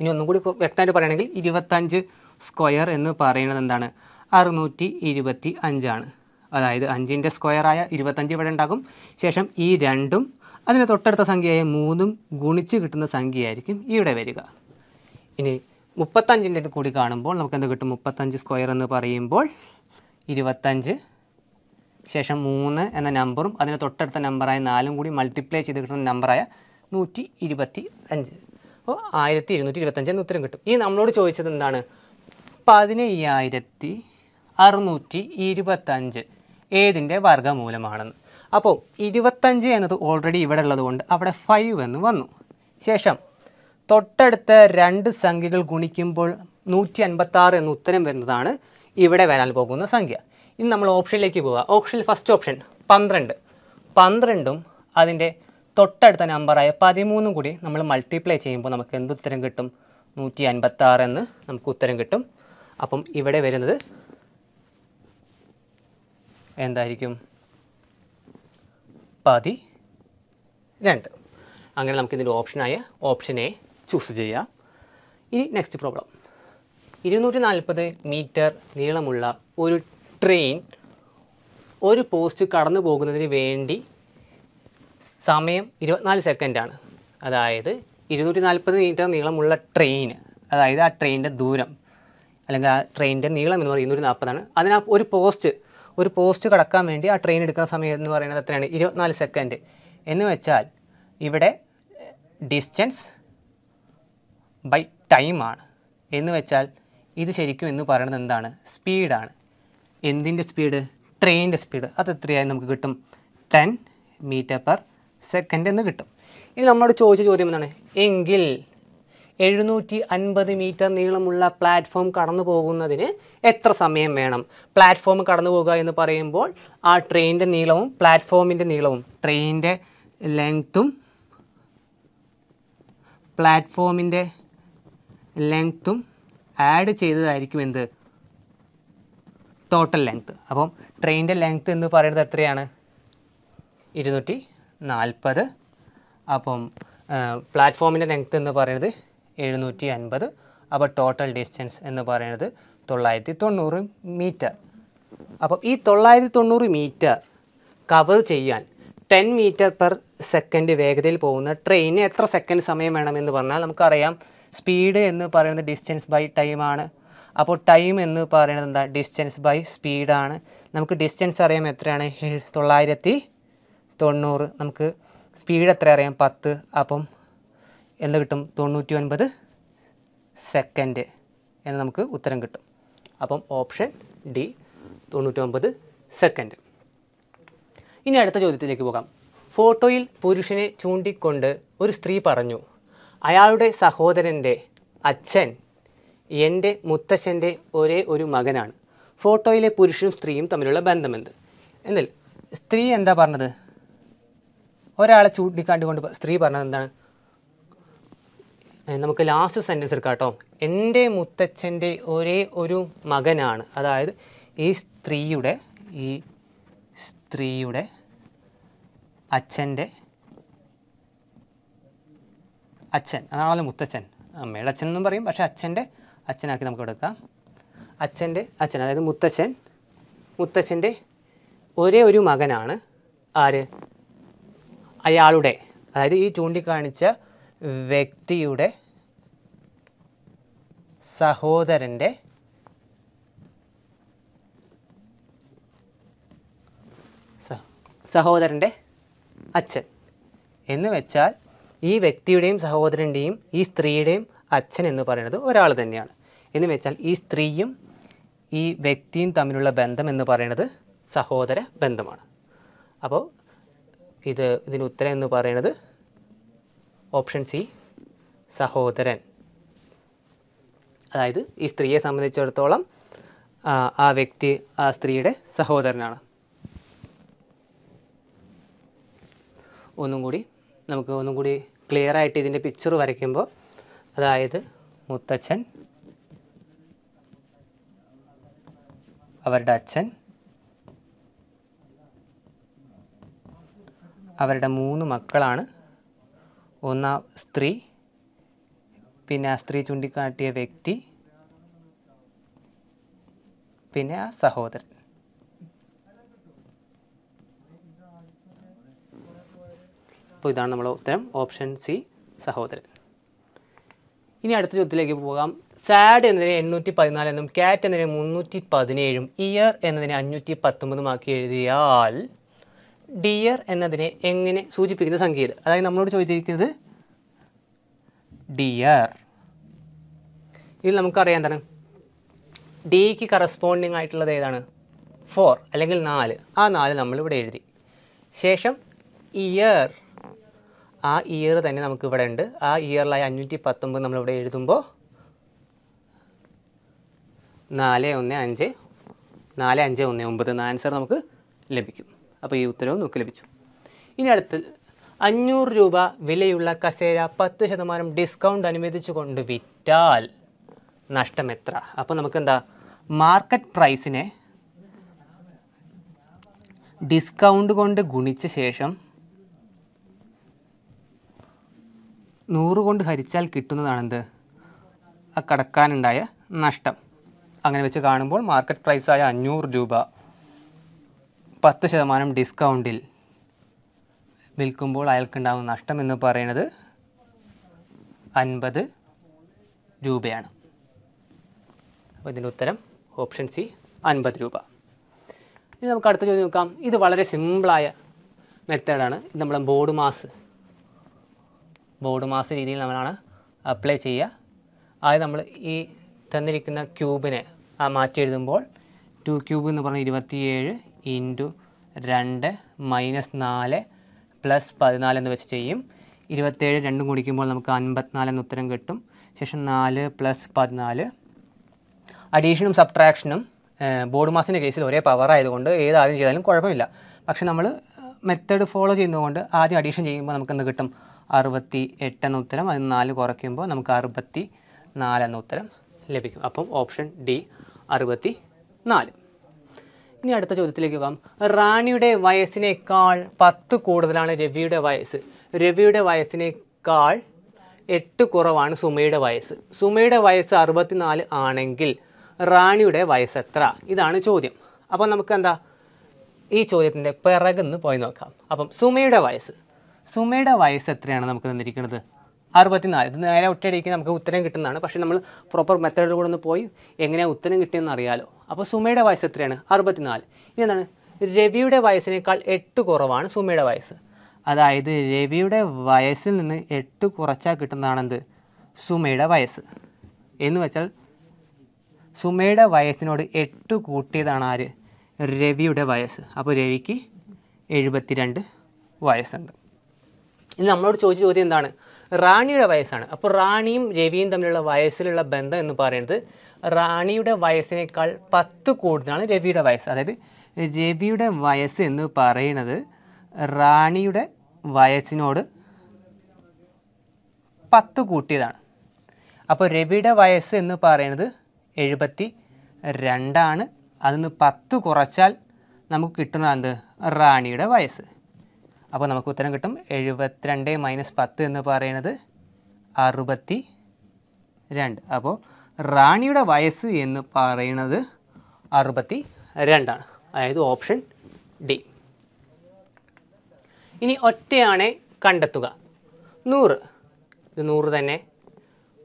ഇനി ഒന്നും കൂടി വ്യക്തമായിട്ട് പറയുകയാണെങ്കിൽ ഇരുപത്തഞ്ച് സ്ക്വയർ എന്ന് പറയുന്നത് എന്താണ് അറുന്നൂറ്റി ഇരുപത്തി അഞ്ചാണ് അതായത് അഞ്ചിൻ്റെ സ്ക്വയറായ ഇരുപത്തഞ്ച് ഇവിടെ ഉണ്ടാകും ശേഷം ഈ രണ്ടും അതിന് തൊട്ടടുത്ത സംഖ്യയായ മൂന്നും ഗുണിച്ച് കിട്ടുന്ന സംഖ്യയായിരിക്കും ഇവിടെ വരിക ഇനി മുപ്പത്തഞ്ചിൻ്റെ ഇത് കൂടി കാണുമ്പോൾ നമുക്ക് എന്ത് കിട്ടും മുപ്പത്തഞ്ച് സ്ക്വയർ എന്ന് പറയുമ്പോൾ ഇരുപത്തഞ്ച് ശേഷം മൂന്ന് എന്ന നമ്പറും അതിന് തൊട്ടടുത്ത നമ്പറായ നാലും കൂടി മൾട്ടിപ്ലൈ ചെയ്ത് കിട്ടുന്ന നമ്പറായ നൂറ്റി ഇരുപത്തി അഞ്ച് അപ്പോൾ ആയിരത്തി ഇരുന്നൂറ്റി ഇരുപത്തഞ്ച് എന്ന് ഉത്തരം കിട്ടും ഈ നമ്മളോട് ചോദിച്ചത് എന്താണ് പതിനയ്യായിരത്തി അറുന്നൂറ്റി ഇരുപത്തഞ്ച് ഏതിൻ്റെ വർഗമൂലമാണെന്ന് അപ്പോൾ ഇരുപത്തഞ്ച് എന്നത് ഓൾറെഡി ഇവിടെ ഉള്ളതുകൊണ്ട് അവിടെ ഫൈവ് എന്ന് വന്നു ശേഷം തൊട്ടടുത്ത രണ്ട് സംഖ്യകൾ ഗുണിക്കുമ്പോൾ നൂറ്റി അൻപത്താറ് എന്ന ഉത്തരം വരുന്നതാണ് ഇവിടെ വരാൻ പോകുന്ന സംഖ്യ ഇനി നമ്മൾ ഓപ്ഷനിലേക്ക് പോവുക ഓപ്ഷനിൽ ഫസ്റ്റ് ഓപ്ഷൻ പന്ത്രണ്ട് പന്ത്രണ്ടും അതിൻ്റെ തൊട്ടടുത്ത നമ്പറായ പതിമൂന്നും കൂടി നമ്മൾ മൾട്ടിപ്ലൈ ചെയ്യുമ്പോൾ നമുക്ക് എന്ത് ഉത്തരം കിട്ടും നൂറ്റി അൻപത്താറ് എന്ന് നമുക്ക് ഉത്തരം കിട്ടും അപ്പം ഇവിടെ വരുന്നത് എന്തായിരിക്കും പതി രണ്ട് അങ്ങനെ നമുക്കിതിൻ്റെ ഓപ്ഷനായ ഓപ്ഷൻ എ ചൂസ് ചെയ്യാം ഇനി നെക്സ്റ്റ് പ്രോബ്ലം ഇരുന്നൂറ്റി നാൽപ്പത് മീറ്റർ നീളമുള്ള ഒരു ട്രെയിൻ ഒരു പോസ്റ്റ് കടന്നു പോകുന്നതിന് വേണ്ടി സമയം ഇരുപത്തിനാല് സെക്കൻഡാണ് അതായത് ഇരുന്നൂറ്റി നാൽപ്പത് മീറ്റർ നീളമുള്ള ട്രെയിൻ അതായത് ആ ട്രെയിനിൻ്റെ ദൂരം അല്ലെങ്കിൽ ആ ട്രെയിനിൻ്റെ നീളം എന്ന് പറയുന്നത് ഒരു നാൽപ്പതാണ് അതിന് ഒരു പോസ്റ്റ് ഒരു പോസ്റ്റ് കടക്കാൻ വേണ്ടി ആ ട്രെയിൻ എടുക്കുന്ന സമയം എന്ന് പറയുന്നത് എത്രയാണ് ഇരുപത്തിനാല് സെക്കൻഡ് എന്ന് വെച്ചാൽ ഇവിടെ ഡിസ്റ്റൻസ് ബൈ ടൈമാണ് എന്ന് വെച്ചാൽ ഇത് ശരിക്കും എന്ന് പറയുന്നത് എന്താണ് സ്പീഡാണ് എന്തിൻ്റെ സ്പീഡ് ട്രെയിനിൻ്റെ സ്പീഡ് അത് എത്രയായി നമുക്ക് കിട്ടും ടെൻ മീറ്റർ പെർ സെക്കൻഡ് എന്ന് കിട്ടും ഇനി നമ്മളോട് ചോദിച്ച ചോദ്യം എന്താണ് എങ്കിൽ എഴുന്നൂറ്റി അൻപത് മീറ്റർ നീളമുള്ള പ്ലാറ്റ്ഫോം കടന്നു പോകുന്നതിന് എത്ര സമയം വേണം പ്ലാറ്റ്ഫോം കടന്നു പോകുക എന്ന് പറയുമ്പോൾ ആ ട്രെയിനിൻ്റെ നീളവും പ്ലാറ്റ്ഫോമിൻ്റെ നീളവും ട്രെയിനിൻ്റെ ലെങ്ത്തും പ്ലാറ്റ്ഫോമിൻ്റെ ലെങ്ത്തും ആഡ് ചെയ്തതായിരിക്കും എന്ത് ടോട്ടൽ ലെങ്ത്ത് അപ്പം ട്രെയിനിൻ്റെ ലെങ്ത്ത് എന്ന് പറയുന്നത് എത്രയാണ് ഇരുന്നൂറ്റി നാൽപ്പത് അപ്പം പ്ലാറ്റ്ഫോമിൻ്റെ ലെങ്ത്ത് എന്ന് പറയുന്നത് എഴുന്നൂറ്റി അൻപത് അപ്പോൾ ടോട്ടൽ ഡിസ്റ്റൻസ് എന്ന് പറയുന്നത് തൊള്ളായിരത്തി തൊണ്ണൂറ് മീറ്റർ അപ്പം ഈ തൊള്ളായിരത്തി തൊണ്ണൂറ് മീറ്റർ കവർ ചെയ്യാൻ ടെൻ മീറ്റർ പെർ സെക്കൻഡ് വേഗതയിൽ പോകുന്ന ട്രെയിന് എത്ര സെക്കൻഡ് സമയം വേണമെന്ന് പറഞ്ഞാൽ നമുക്കറിയാം സ്പീഡ് എന്ന് പറയുന്നത് ഡിസ്റ്റൻസ് ബൈ ടൈമാണ് അപ്പോൾ ടൈം എന്ന് പറയുന്നത് എന്താ ഡിസ്റ്റൻസ് ബൈ സ്പീഡാണ് നമുക്ക് ഡിസ്റ്റൻസ് അറിയാം എത്രയാണ് തൊള്ളായിരത്തി തൊണ്ണൂറ് നമുക്ക് സ്പീഡ് എത്ര അറിയാം പത്ത് അപ്പം എന്ത് കിട്ടും തൊണ്ണൂറ്റി ഒൻപത് സെക്കൻഡ് എന്ന് നമുക്ക് ഉത്തരം കിട്ടും അപ്പം ഓപ്ഷൻ ഡി തൊണ്ണൂറ്റൊമ്പത് സെക്കൻഡ് ഇനി അടുത്ത ചോദ്യത്തിലേക്ക് പോകാം ഫോട്ടോയിൽ പുരുഷനെ ചൂണ്ടിക്കൊണ്ട് ഒരു സ്ത്രീ പറഞ്ഞു അയാളുടെ സഹോദരൻ്റെ അച്ഛൻ എൻ്റെ മുത്തശ്ശൻ്റെ ഒരേ ഒരു മകനാണ് ഫോട്ടോയിലെ പുരുഷനും സ്ത്രീയും തമ്മിലുള്ള ബന്ധമെന്ത് എന്നാൽ സ്ത്രീ എന്താ പറഞ്ഞത് ഒരാളെ ചൂണ്ടിക്കാണ്ടുകൊണ്ട് സ്ത്രീ പറഞ്ഞത് എന്താണ് നമുക്ക് ലാസ്റ്റ് സെൻറ്റൻസ് എടുക്കാം കേട്ടോ എൻ്റെ മുത്തച്ഛൻ്റെ ഒരേ ഒരു മകനാണ് അതായത് ഈ സ്ത്രീയുടെ ഈ സ്ത്രീയുടെ അച്ഛൻ്റെ അച്ഛൻ അതാണല്ലോ മുത്തച്ഛൻ അമ്മയുടെ അച്ഛൻ എന്നും പറയും പക്ഷേ അച്ഛൻ്റെ അച്ഛനാക്കി നമുക്ക് എടുക്കാം അച്ഛൻ്റെ അച്ഛൻ അതായത് മുത്തച്ഛൻ മുത്തച്ഛൻ്റെ ഒരേ ഒരു മകനാണ് ആര് അയാളുടെ അതായത് ഈ ചൂണ്ടിക്കാണിച്ച വ്യക്തിയുടെ സഹോദരൻ്റെ സഹോദരൻ്റെ അച്ഛൻ എന്ന് വെച്ചാൽ ഈ വ്യക്തിയുടെയും സഹോദരൻ്റെയും ഈ സ്ത്രീയുടെയും അച്ഛൻ എന്ന് പറയുന്നത് ഒരാൾ തന്നെയാണ് എന്ന് വെച്ചാൽ ഈ സ്ത്രീയും ഈ വ്യക്തിയും തമ്മിലുള്ള ബന്ധം എന്ന് പറയുന്നത് സഹോദര ബന്ധമാണ് അപ്പോൾ ഇത് ഇതിന് ഉത്തരം എന്ന് പറയുന്നത് ഓപ്ഷൻ സി സഹോദരൻ അതായത് ഈ സ്ത്രീയെ സംബന്ധിച്ചിടത്തോളം ആ വ്യക്തി ആ സ്ത്രീയുടെ സഹോദരനാണ് ഒന്നും കൂടി നമുക്ക് ഒന്നും കൂടി ക്ലിയർ ആയിട്ട് ഇതിൻ്റെ പിക്ചർ വരയ്ക്കുമ്പോൾ അതായത് മുത്തച്ഛൻ അവരുടെ അച്ഛൻ അവരുടെ മൂന്ന് മക്കളാണ് ഒന്ന് ആ സ്ത്രീ പിന്നെ ആ സ്ത്രീ ചൂണ്ടിക്കാട്ടിയ വ്യക്തി പിന്നെ ആ സഹോദരൻ അപ്പോൾ ഇതാണ് നമ്മളെ ഉത്തരം ഓപ്ഷൻ സി സഹോദരൻ ഇനി അടുത്ത ചോദ്യത്തിലേക്ക് പോകാം സാഡ് എന്നതിന് എണ്ണൂറ്റി പതിനാല് എന്നും കാറ്റ് എന്നതിന് മുന്നൂറ്റി പതിനേഴും ഇയർ എന്നതിന് അഞ്ഞൂറ്റി പത്തൊമ്പതും ആക്കി എഴുതിയാൽ ഡിയർ എന്നതിനെ എങ്ങനെ സൂചിപ്പിക്കുന്ന സംഖ്യയിൽ അതായത് നമ്മളോട് ചോദിച്ചിരിക്കുന്നത് ഡിയർ ഇത് നമുക്കറിയാം എന്താണ് ഡിക്ക് കറസ്പോണ്ടിങ് ആയിട്ടുള്ളത് ഏതാണ് ഫോർ അല്ലെങ്കിൽ നാല് ആ നാല് നമ്മളിവിടെ എഴുതി ശേഷം ഇയർ ആ ഇയർ തന്നെ നമുക്കിവിടെ ഉണ്ട് ആ ഇയറിലായി അഞ്ഞൂറ്റി പത്തൊമ്പത് നമ്മളിവിടെ എഴുതുമ്പോൾ നാല് ഒന്ന് അഞ്ച് നാല് അഞ്ച് ഒന്ന് ഒമ്പത് എന്ന ആൻസർ നമുക്ക് ലഭിക്കും അപ്പോൾ ഈ ഉത്തരവും നമുക്ക് ലഭിച്ചു ഇനി അടുത്ത് അഞ്ഞൂറ് രൂപ വിലയുള്ള കസേര പത്ത് ശതമാനം ഡിസ്കൗണ്ട് അനുവദിച്ചുകൊണ്ട് വിറ്റാൽ നഷ്ടം എത്ര അപ്പോൾ നമുക്ക് എന്താ മാർക്കറ്റ് പ്രൈസിനെ ഡിസ്കൗണ്ട് കൊണ്ട് ഗുണിച്ച ശേഷം നൂറ് കൊണ്ട് ഹരിച്ചാൽ കിട്ടുന്നതാണെന്ത് ആ കടക്കാനുണ്ടായ നഷ്ടം അങ്ങനെ വെച്ച് കാണുമ്പോൾ മാർക്കറ്റ് പ്രൈസായ അഞ്ഞൂറ് രൂപ പത്ത് ശതമാനം ഡിസ്കൗണ്ടിൽ വിൽക്കുമ്പോൾ അയാൾക്കുണ്ടാകുന്ന നഷ്ടം എന്ന് പറയുന്നത് അൻപത് രൂപയാണ് അപ്പോൾ ഇതിൻ്റെ ഉത്തരം ഓപ്ഷൻ സി അൻപത് രൂപ ഇനി നമുക്ക് അടുത്ത ചോദ്യം നോക്കാം ഇത് വളരെ സിമ്പിളായ മെത്തേഡാണ് ഇത് നമ്മൾ ബോർഡ് മാസ് ബോർഡ് മാസ് രീതിയിൽ നമ്മളാണ് അപ്ലൈ ചെയ്യുക ആദ്യം നമ്മൾ ഈ തന്നിരിക്കുന്ന ക്യൂബിനെ മാറ്റി എഴുതുമ്പോൾ ടു ക്യൂബ് എന്ന് പറഞ്ഞാൽ ഇരുപത്തിയേഴ് ഇൻറ്റു രണ്ട് മൈനസ് നാല് പ്ലസ് പതിനാല് എന്ന് വെച്ച് ചെയ്യും ഇരുപത്തേഴ് രണ്ടും കുടിക്കുമ്പോൾ നമുക്ക് അൻപത്തിനാല് എന്ന ഉത്തരം കിട്ടും ശേഷം നാല് പ്ലസ് പതിനാല് അഡീഷനും സബ്ട്രാക്ഷനും ബോർഡ് മാസിൻ്റെ കേസിൽ ഒരേ പവർ ആയതുകൊണ്ട് ഏതാദ്യം ചെയ്താലും കുഴപ്പമില്ല പക്ഷെ നമ്മൾ മെത്തേഡ് ഫോളോ ചെയ്യുന്നതുകൊണ്ട് ആദ്യം അഡീഷൻ ചെയ്യുമ്പോൾ നമുക്ക് എന്ത് കിട്ടും അറുപത്തി എട്ട് എന്ന ഉത്തരം അതിന് നാല് കുറയ്ക്കുമ്പോൾ നമുക്ക് അറുപത്തി നാല് എന്ന ഉത്തരം ലഭിക്കും അപ്പം ഓപ്ഷൻ ഡി അറുപത്തി നാല് ഇനി അടുത്ത ചോദ്യത്തിലേക്ക് പോകാം റാണിയുടെ വയസ്സിനേക്കാൾ പത്ത് കൂടുതലാണ് രവിയുടെ വയസ്സ് രവിയുടെ വയസ്സിനേക്കാൾ എട്ട് കുറവാണ് സുമയുടെ വയസ്സ് സുമയുടെ വയസ്സ് അറുപത്തിനാല് ആണെങ്കിൽ റാണിയുടെ വയസ്സ് എത്ര ഇതാണ് ചോദ്യം അപ്പോൾ നമുക്ക് എന്താ ഈ ചോദ്യത്തിൻ്റെ പിറകെന്ന് പോയി നോക്കാം അപ്പം സുമയുടെ വയസ്സ് സുമയുടെ വയസ്സ് എത്രയാണ് നമുക്ക് തന്നിരിക്കുന്നത് അറുപത്തിനാല് ഇത് നേരെ ഒറ്റയടിക്ക് നമുക്ക് ഉത്തരം കിട്ടുന്നതാണ് പക്ഷേ നമ്മൾ പ്രോപ്പർ കൂടെ ഒന്ന് പോയി എങ്ങനെയാണ് ഉത്തരം കിട്ടിയെന്ന് അറിയാലോ അപ്പോൾ സുമയുടെ വയസ്സ് എത്രയാണ് അറുപത്തിനാല് ഇനി എന്താണ് രവിയുടെ വയസ്സിനേക്കാൾ എട്ട് കുറവാണ് സുമയുടെ വയസ്സ് അതായത് രവിയുടെ വയസ്സിൽ നിന്ന് എട്ട് കുറച്ചാൽ കിട്ടുന്നതാണെന്ത് സുമയുടെ വയസ്സ് എന്ന് വെച്ചാൽ സുമയുടെ വയസ്സിനോട് എട്ട് കൂട്ടിയതാണ് ആര് രവിയുടെ വയസ്സ് അപ്പോൾ രവിക്ക് എഴുപത്തിരണ്ട് വയസ്സുണ്ട് ഇനി നമ്മളോട് ചോദിച്ച ചോദ്യം എന്താണ് റാണിയുടെ വയസ്സാണ് അപ്പോൾ റാണിയും രവിയും തമ്മിലുള്ള വയസ്സിലുള്ള ബന്ധം എന്ന് പറയുന്നത് റാണിയുടെ വയസ്സിനേക്കാൾ പത്ത് കൂടുതലാണ് രവിയുടെ വയസ്സ് അതായത് രവിയുടെ വയസ്സ് എന്ന് പറയുന്നത് റാണിയുടെ വയസ്സിനോട് പത്ത് കൂട്ടിയതാണ് അപ്പോൾ രവിയുടെ വയസ്സ് എന്ന് പറയുന്നത് എഴുപത്തി രണ്ടാണ് അതിന് പത്ത് കുറച്ചാൽ നമുക്ക് കിട്ടുന്നത് എന്ത് റാണിയുടെ വയസ്സ് അപ്പോൾ നമുക്ക് ഉത്തരം കിട്ടും എഴുപത്തിരണ്ട് മൈനസ് പത്ത് എന്ന് പറയുന്നത് അറുപത്തി രണ്ട് അപ്പോൾ റാണിയുടെ വയസ്സ് എന്ന് പറയുന്നത് അറുപത്തി രണ്ടാണ് അതായത് ഓപ്ഷൻ ഡി ഇനി ഒറ്റയാണെ കണ്ടെത്തുക നൂറ് ഇത് നൂറ് തന്നെ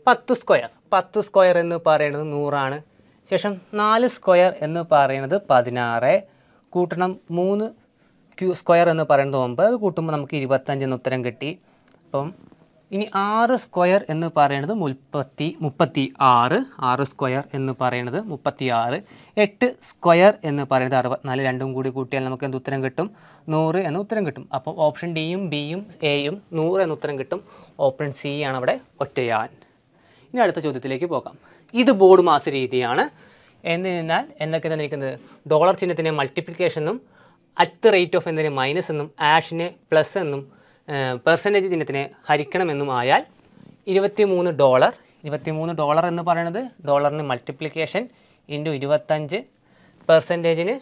പത്ത് സ്ക്വയർ പത്ത് സ്ക്വയർ എന്ന് പറയുന്നത് നൂറാണ് ശേഷം നാല് സ്ക്വയർ എന്ന് പറയുന്നത് പതിനാറ് കൂട്ടണം മൂന്ന് ക്യൂ സ്ക്വയർ എന്ന് പറയുന്നത് മുമ്പ് അത് കൂട്ടുമ്പോൾ നമുക്ക് എന്ന ഉത്തരം കിട്ടി അപ്പം ഇനി ആറ് സ്ക്വയർ എന്ന് പറയുന്നത് മുപ്പത്തി മുപ്പത്തി ആറ് ആറ് സ്ക്വയർ എന്ന് പറയുന്നത് മുപ്പത്തി ആറ് എട്ട് സ്ക്വയർ എന്ന് പറയുന്നത് അറുപത്തിനാല് രണ്ടും കൂടി കൂട്ടിയാൽ നമുക്ക് എന്ത് ഉത്തരം കിട്ടും നൂറ് എന്ന് ഉത്തരം കിട്ടും അപ്പോൾ ഓപ്ഷൻ ഡിയും ബിയും എയും നൂറ് എന്ന് ഉത്തരം കിട്ടും ഓപ്ഷൻ സി ആണ് അവിടെ ഒറ്റയാൻ ഇനി അടുത്ത ചോദ്യത്തിലേക്ക് പോകാം ഇത് ബോർഡ് മാസ രീതിയാണ് എന്ന് നിന്നാൽ എന്നൊക്കെ തന്നിരിക്കുന്നത് ഡോളർ ചിഹ്നത്തിൻ്റെ മൾട്ടിപ്ലിക്കേഷനും അറ്റ് ദ റേറ്റ് ഓഫ് എന്തിനെ മൈനസ് എന്നും ആഷിന് പ്ലസ് എന്നും പെർസെൻറ്റേജ് ചിഹ്നത്തിന് ഹരിക്കണമെന്നും ആയാൽ ഇരുപത്തി മൂന്ന് ഡോളർ ഇരുപത്തി മൂന്ന് ഡോളർ എന്ന് പറയുന്നത് ഡോളറിന് മൾട്ടിപ്ലിക്കേഷൻ ഇൻറ്റു ഇരുപത്തഞ്ച് പെർസെൻറ്റേജിന്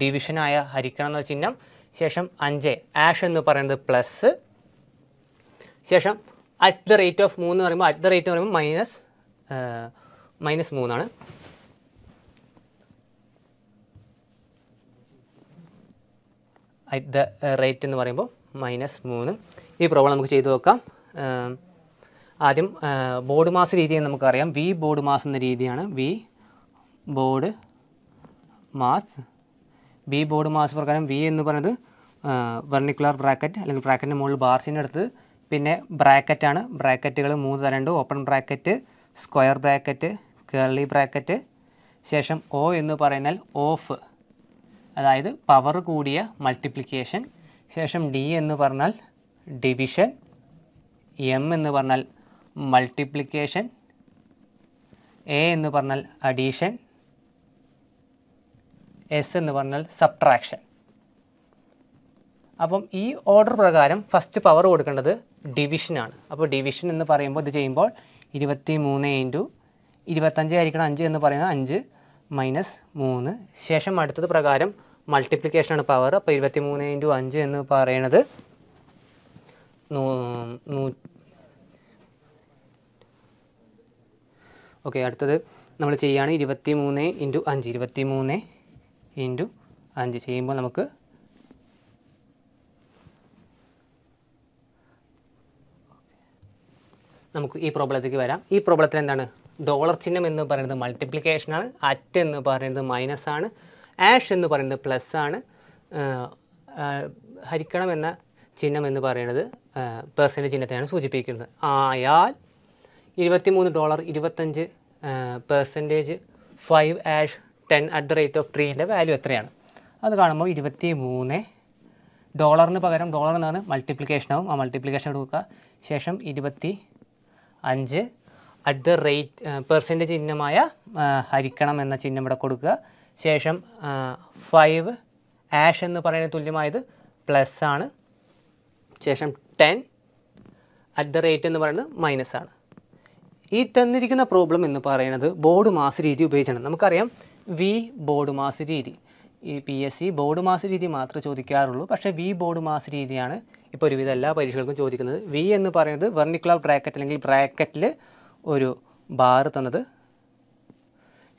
ഡിവിഷനായ ഹരിക്കണം എന്ന ചിഹ്നം ശേഷം അഞ്ച് ആഷ് എന്ന് പറയുന്നത് പ്ലസ് ശേഷം അറ്റ് ദ റേറ്റ് ഓഫ് മൂന്ന് എന്ന് പറയുമ്പോൾ അറ്റ് ദ റേറ്റ് എന്ന് പറയുമ്പോൾ മൈനസ് മൈനസ് മൂന്നാണ് അറ്റ് ദ റേറ്റ് എന്ന് പറയുമ്പോൾ മൈനസ് മൂന്ന് ഈ പ്രോബ്ലം നമുക്ക് ചെയ്തു നോക്കാം ആദ്യം ബോർഡ് മാസ് രീതി നമുക്കറിയാം വി ബോർഡ് മാസ് എന്ന രീതിയാണ് V BODMAS B BODMAS പ്രകാരം വി എന്ന് പറയുന്നത് വെർണിക്കുലർ ബ്രാക്കറ്റ് അല്ലെങ്കിൽ ബ്രാക്കറ്റിൻ്റെ മുകളിൽ ബാർസിൻ്റെ അടുത്ത് പിന്നെ ബ്രാക്കറ്റാണ് ബ്രാക്കറ്റുകൾ മൂന്ന് തരണ്ട് open bracket square bracket curly bracket ശേഷം ഒ എന്ന് പറയുന്നാൽ ഓഫ് അതായത് പവർ കൂടിയ മൾട്ടിപ്ലിക്കേഷൻ ശേഷം ഡി എന്ന് പറഞ്ഞാൽ ഡിവിഷൻ എം എന്ന് പറഞ്ഞാൽ മൾട്ടിപ്ലിക്കേഷൻ എ എന്ന് പറഞ്ഞാൽ അഡീഷൻ എസ് എന്ന് പറഞ്ഞാൽ സബ്ട്രാക്ഷൻ അപ്പം ഈ ഓർഡർ പ്രകാരം ഫസ്റ്റ് പവർ കൊടുക്കേണ്ടത് ഡിവിഷനാണ് അപ്പോൾ ഡിവിഷൻ എന്ന് പറയുമ്പോൾ ഇത് ചെയ്യുമ്പോൾ ഇരുപത്തി മൂന്ന് ഇൻറ്റു ഇരുപത്തഞ്ച് ആയിരിക്കണം അഞ്ച് എന്ന് പറയുന്നത് അഞ്ച് മൈനസ് മൂന്ന് ശേഷം അടുത്തത് പ്രകാരം മൾട്ടിപ്ലിക്കേഷനാണ് പവർ അപ്പോൾ ഇരുപത്തി മൂന്ന് ഇൻറ്റു അഞ്ച് എന്ന് പറയണത് ഓക്കെ അടുത്തത് നമ്മൾ ചെയ്യുകയാണ് ഇരുപത്തി മൂന്ന് ഇൻറ്റു അഞ്ച് ഇരുപത്തി മൂന്ന് ഇൻറ്റു അഞ്ച് ചെയ്യുമ്പോൾ നമുക്ക് നമുക്ക് ഈ പ്രോബ്ലത്തേക്ക് വരാം ഈ പ്രോബ്ലത്തിൽ എന്താണ് ഡോളർ ചിഹ്നം എന്ന് പറയുന്നത് മൾട്ടിപ്ലിക്കേഷനാണ് അറ്റ് എന്ന് പറയുന്നത് മൈനസ് ആണ് ആഷ് എന്ന് പറയുന്നത് പ്ലസ് ആണ് ഹരിക്കണം എന്ന ചിഹ്നം എന്ന് പറയുന്നത് പേഴ്സൻ്റെ ചിഹ്നത്തെയാണ് സൂചിപ്പിക്കുന്നത് ആയാൽ ഇരുപത്തിമൂന്ന് ഡോളർ ഇരുപത്തഞ്ച് percentage five hash ten at the rate of ത്രീൻ്റെ വാല്യൂ എത്രയാണ് അത് കാണുമ്പോൾ ഇരുപത്തി മൂന്ന് ഡോളറിന് പകരം ഡോളർ എന്നാണ് മൾട്ടിപ്ലിക്കേഷൻ ആവും ആ മൾട്ടിപ്ലിക്കേഷൻ കൊടുക്കുക ശേഷം ഇരുപത്തി അഞ്ച് അറ്റ് ദ റേറ്റ് പെർസെൻറ്റേജ് ചിഹ്നമായ ഹരിക്കണം എന്ന ചിഹ്നം ഇവിടെ കൊടുക്കുക ശേഷം ഫൈവ് ആഷ് എന്ന് പറയുന്ന തുല്യമായത് പ്ലസ് ആണ് ശേഷം ടെൻ അറ്റ് ദ റേറ്റ് എന്ന് പറയുന്നത് മൈനസ് ആണ് ഈ തന്നിരിക്കുന്ന പ്രോബ്ലം എന്ന് പറയുന്നത് ബോർഡ് മാസ് രീതി ഉപയോഗിച്ചാണ് നമുക്കറിയാം വി ബോർഡ് മാസ് രീതി ഈ P S C BODMAS രീതി മാത്രമേ ചോദിക്കാറുള്ളൂ പക്ഷേ വി ബോർഡ് മാസ് രീതിയാണ് ഇപ്പോൾ ഒരുവിധ എല്ലാ പരീക്ഷകൾക്കും ചോദിക്കുന്നത് വി എന്ന് പറയുന്നത് വെർണിക്കുലർ ബ്രാക്കറ്റ് അല്ലെങ്കിൽ ബ്രാക്കറ്റിൽ ഒരു ബാർ തന്നത്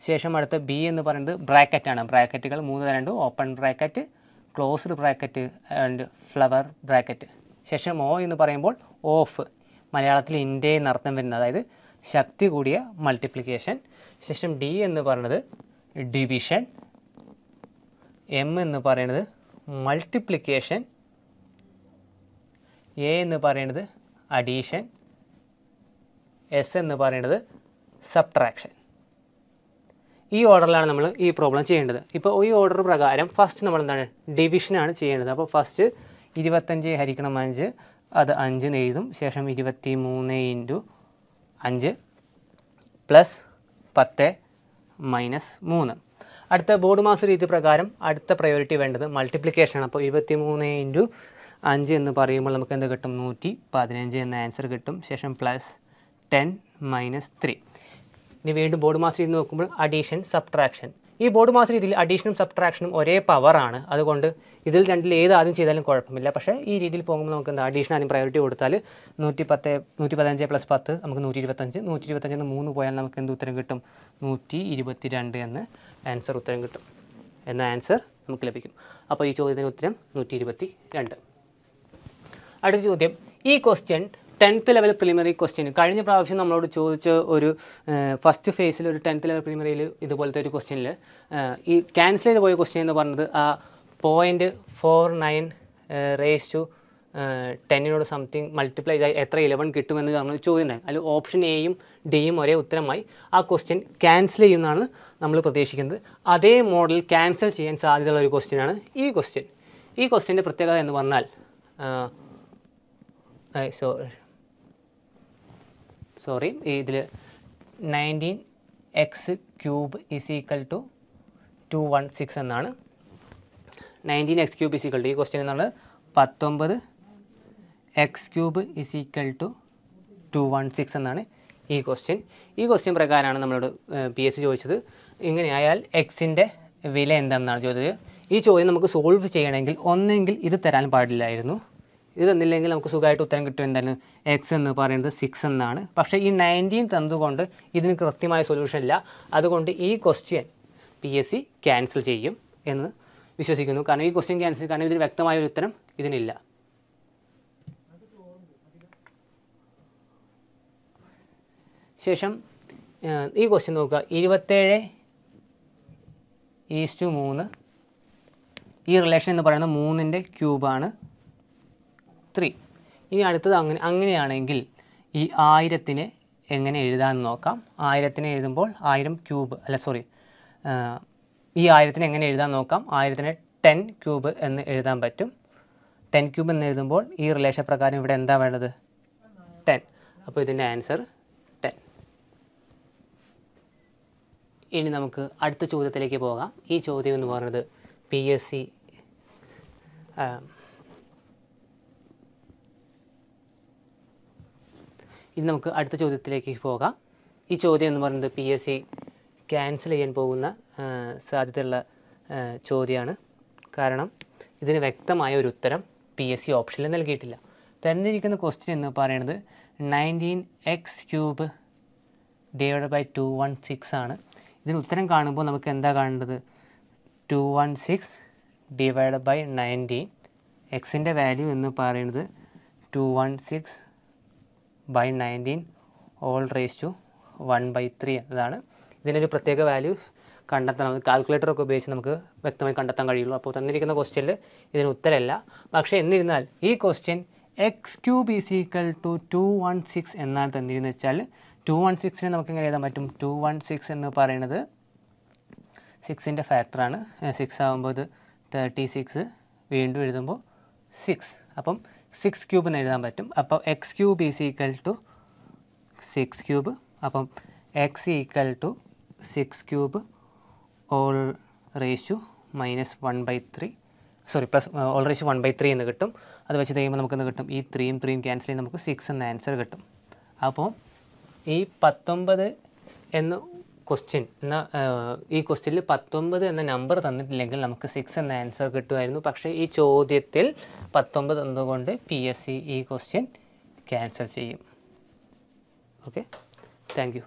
ശേഷം അടുത്ത ബി എന്ന് പറയുന്നത് ബ്രാക്കറ്റാണ് ബ്രാക്കറ്റുകൾ മൂന്ന് തരമുണ്ട് open bracket closed bracket and flower bracket ശേഷം ഒ എന്ന് പറയുമ്പോൾ ഓഫ് മലയാളത്തിൽ ഇൻഡേ എന്നർത്ഥം വരുന്നത് അതായത് ശക്തി കൂടിയ മൾട്ടിപ്ലിക്കേഷൻ ശേഷം ഡി എന്ന് പറയുന്നത് ഡിവിഷൻ എം എന്ന് പറയുന്നത് മൾട്ടിപ്ലിക്കേഷൻ എ എന്ന് പറയുന്നത് അഡീഷൻ എസ് എന്ന് പറയുന്നത് സബ്ട്രാക്ഷൻ ഈ ഓർഡറിലാണ് നമ്മൾ ഈ പ്രോബ്ലം ചെയ്യേണ്ടത് ഇപ്പോൾ ഈ ഓർഡർ പ്രകാരം ഫസ്റ്റ് നമ്മൾ എന്താണ് ഡിവിഷനാണ് ചെയ്യേണ്ടത് അപ്പോൾ ഫസ്റ്റ് ഇരുപത്തഞ്ച് ഹരിക്കണം അഞ്ച് അത് അഞ്ച് എഴുതും ശേഷം ഇരുപത്തി മൂന്ന് ഇൻറ്റു അഞ്ച് പ്ലസ് പത്ത് മൈനസ് മൂന്ന് അടുത്ത ബോർഡ് മാസ് രീതി പ്രകാരം അടുത്ത പ്രയോറിറ്റി വേണ്ടത് മൾട്ടിപ്ലിക്കേഷനാണ് അപ്പോൾ ഇരുപത്തി മൂന്ന് ഇൻറ്റു അഞ്ച് എന്ന് പറയുമ്പോൾ നമുക്ക് എന്ത് കിട്ടും നൂറ്റി പതിനഞ്ച് എന്ന ആൻസർ കിട്ടും ശേഷം പ്ലസ് ടെൻ മൈനസ് ത്രീ ഇനി വീണ്ടും ബോർഡ് മാസ്റ്റർ ചെയ്ത് നോക്കുമ്പോൾ അഡീഷൻ സബ്ട്രാക്ഷൻ ഈ ബോർഡ് മാസ്റ്റർ രീതിയിൽ അഡീഷനും സബ്ട്രാക്ഷനും ഒരേ പവറാണ് അതുകൊണ്ട് ഇതിൽ രണ്ടിൽ ഏത് ആദ്യം ചെയ്താലും കുഴപ്പമില്ല പക്ഷേ ഈ രീതിയിൽ പോകുമ്പോൾ നമുക്ക് എന്താ അഡീഷൻ ആദ്യം പ്രയോറിറ്റി കൊടുത്താൽ നൂറ്റി പത്ത് നൂറ്റി പതിനഞ്ച് പ്ലസ് പത്ത് നമുക്ക് നൂറ്റി ഇരുപത്തഞ്ച് നൂറ്റി ഇരുപത്തഞ്ച് എന്ന് മൂന്ന് പോയാൽ നമുക്ക് എന്ത് ഉത്തരം കിട്ടും നൂറ്റി ഇരുപത്തി രണ്ട് എന്ന് ആൻസർ ഉത്തരം കിട്ടും എന്ന ആൻസർ നമുക്ക് ലഭിക്കും അപ്പോൾ ഈ ചോദ്യത്തിന് ഉത്തരം നൂറ്റി ഇരുപത്തി രണ്ട് അടുത്ത ചോദ്യം ഈ question tenth level preliminary question കഴിഞ്ഞ പ്രാവശ്യം നമ്മളോട് ചോദിച്ച ഒരു ഫസ്റ്റ് ഫേസിൽ ഒരു ടെൻത്ത് ലെവൽ പ്രിലിമറിയിൽ ഇതുപോലത്തെ ഒരു ക്വസ്റ്റ്യനിൽ ഈ ക്യാൻസൽ ചെയ്ത് പോയ ക്വസ്റ്റ്യൻ എന്ന് പറഞ്ഞത് ആ point four nine raise to ടെന്നിനോട് സംതിങ് മൾട്ടിപ്ലൈ ചെയ്താൽ എത്ര ഇലവൻ കിട്ടുമെന്ന് നമ്മൾ ചോദ്യമുണ്ടായി അതിൽ ഓപ്ഷൻ എയും ഡിയും ഒരേ ഉത്തരമായി ആ ക്വസ്റ്റ്യൻ ക്യാൻസൽ ചെയ്യുമെന്നാണ് നമ്മൾ പ്രതീക്ഷിക്കുന്നത് അതേ മോഡൽ ക്യാൻസൽ ചെയ്യാൻ സാധ്യതയുള്ള ഒരു ക്വസ്റ്റ്യനാണ് ഈ ക്വസ്റ്റ്യൻ ഈ ക്വസ്റ്റ്യൻ്റെ പ്രത്യേകത എന്ന് പറഞ്ഞാൽ സോ സോറി ഇതിൽ nineteen x cube is equal to two one six എന്നാണ് nineteen x cube is equal to ഈ ക്വസ്റ്റ്യൻ എന്നാണ് പത്തൊമ്പത് x cube is equal to two one six എന്നാണ് ഈ ക്വസ്റ്റ്യൻ ഈ ക്വസ്റ്റ്യൻ പ്രകാരമാണ് നമ്മളോട് പി എസ് സി ചോദിച്ചത് ഇങ്ങനെയായാൽ എക്സിൻ്റെ വില എന്താണെന്നാണ് ചോദിച്ചത് ഈ ചോദ്യം നമുക്ക് സോൾവ് ചെയ്യണമെങ്കിൽ ഒന്നെങ്കിൽ ഇത് തരാൻ പാടില്ലായിരുന്നു ഇതെന്നില്ലെങ്കിൽ നമുക്ക് സുഖമായിട്ട് ഉത്തരം കിട്ടും എന്താണ് എക്സ് എന്ന് പറയുന്നത് സിക്സ് എന്നാണ് പക്ഷേ ഈ നയൻറ്റീൻ തന്നുകൊണ്ട് ഇതിന് കൃത്യമായ സൊല്യൂഷൻ ഇല്ല അതുകൊണ്ട് ഈ question P S C cancel ചെയ്യും എന്ന് വിശ്വസിക്കുന്നു കാരണം ഈ ക്വസ്റ്റ്യൻ ക്യാൻസൽ കാരണം ഇതിന് വ്യക്തമായ ഒരു ഉത്തരം ഇതിനില്ല ശേഷം ഈ ക്വസ്റ്റ്യൻ നോക്കുക ഇരുപത്തേഴ് ഈസ്റ്റു മൂന്ന് ഈ റിലേഷൻ എന്ന് പറയുന്നത് മൂന്നിൻ്റെ ക്യൂബാണ് ത്രീ ഇനി അടുത്തത് അങ്ങനെ അങ്ങനെയാണെങ്കിൽ ഈ ആയിരത്തിനെ എങ്ങനെ എഴുതാമെന്ന് നോക്കാം ആയിരത്തിനെ എഴുതുമ്പോൾ ആയിരം ക്യൂബ് അല്ല സോറി ഈ ആയിരത്തിനെ എങ്ങനെ എഴുതാൻ നോക്കാം ആയിരത്തിനെ ടെൻ ക്യൂബ് എന്ന് എഴുതാൻ പറ്റും ടെൻ ക്യൂബ് എന്ന് എഴുതുമ്പോൾ ഈ റിലേഷൻ പ്രകാരം ഇവിടെ എന്താ വേണ്ടത് ടെൻ അപ്പോൾ ഇതിൻ്റെ ആൻസർ ടെൻ ഇനി നമുക്ക് അടുത്ത ചോദ്യത്തിലേക്ക് പോകാം ഈ ചോദ്യം എന്ന് പറയുന്നത് പി എസ് സി ഇനി നമുക്ക് അടുത്ത ചോദ്യത്തിലേക്ക് പോകാം ഈ ചോദ്യം എന്ന് പറയുന്നത് പി എസ് സി ക്യാൻസൽ ചെയ്യാൻ പോകുന്ന സാധ്യതയുള്ള ചോദ്യമാണ് കാരണം ഇതിന് വ്യക്തമായ ഒരു ഉത്തരം പി എസ് സി ഓപ്ഷനിൽ നൽകിയിട്ടില്ല തന്നിരിക്കുന്ന ക്വസ്റ്റ്യൻ എന്ന് പറയുന്നത് nineteen x cube divide by two one six ആണ് ഇതിന് ഉത്തരം കാണുമ്പോൾ നമുക്ക് എന്താ കാണേണ്ടത് two one six divide by nineteen എക്സിൻ്റെ വാല്യൂ എന്ന് പറയുന്നത് two one six by nineteen all raise to one by three എന്നതാണ് ഇതിനൊരു പ്രത്യേക വാല്യൂ കണ്ടെത്തണം കാൽക്കുലേറ്റർ ഒക്കെ ഉപയോഗിച്ച് നമുക്ക് വ്യക്തമായി കണ്ടെത്താൻ കഴിയുള്ളൂ അപ്പോൾ തന്നിരിക്കുന്ന ക്വസ്റ്റ്യനിൽ ഇതിന് ഉത്തരമല്ല പക്ഷേ എന്നിരുന്നാൽ ഈ question x cube is equal to two one six എന്നാണ് തന്നിരുന്നത് വെച്ചാൽ ടു വൺ സിക്സിനെ നമുക്ക് എങ്ങനെ എഴുതാൻ പറ്റും ടു വൺ സിക്സ് എന്ന് പറയുന്നത് സിക്സിൻ്റെ ഫാക്ടറാണ് സിക്സ് ആകുമ്പോൾ ഇത് തേർട്ടി സിക്സ് വീണ്ടും എഴുതുമ്പോൾ സിക്സ് അപ്പം സിക്സ് ക്യൂബ് എന്ന് എഴുതാൻ പറ്റും അപ്പോൾ x cube is equal to six cube അപ്പം x equal to six cube all raise to minus one by three sorry plus all raise to one by three എന്ന് കിട്ടും അത് വെച്ച് കഴിയുമ്പോൾ നമുക്കെന്ന് കിട്ടും ഈ ത്രീയും ത്രീയും ക്യാൻസൽ ചെയ്ത് നമുക്ക് സിക്സ് എന്ന ആൻസർ കിട്ടും അപ്പോൾ ഈ പത്തൊമ്പത് എന്ന് ക്വസ്റ്റ്യൻ എന്ന ഈ ക്വസ്റ്റ്യനിൽ പത്തൊമ്പത് എന്ന നമ്പർ തന്നിട്ടില്ലെങ്കിൽ നമുക്ക് സിക്സ് എന്ന ആൻസർ കിട്ടുമായിരുന്നു പക്ഷേ ഈ ചോദ്യത്തിൽ പത്തൊമ്പത് എന്നതുകൊണ്ട് പി എസ് സി ഈ ക്വസ്റ്റ്യൻ ക്യാൻസൽ ചെയ്യും ഓക്കെ താങ്ക് യു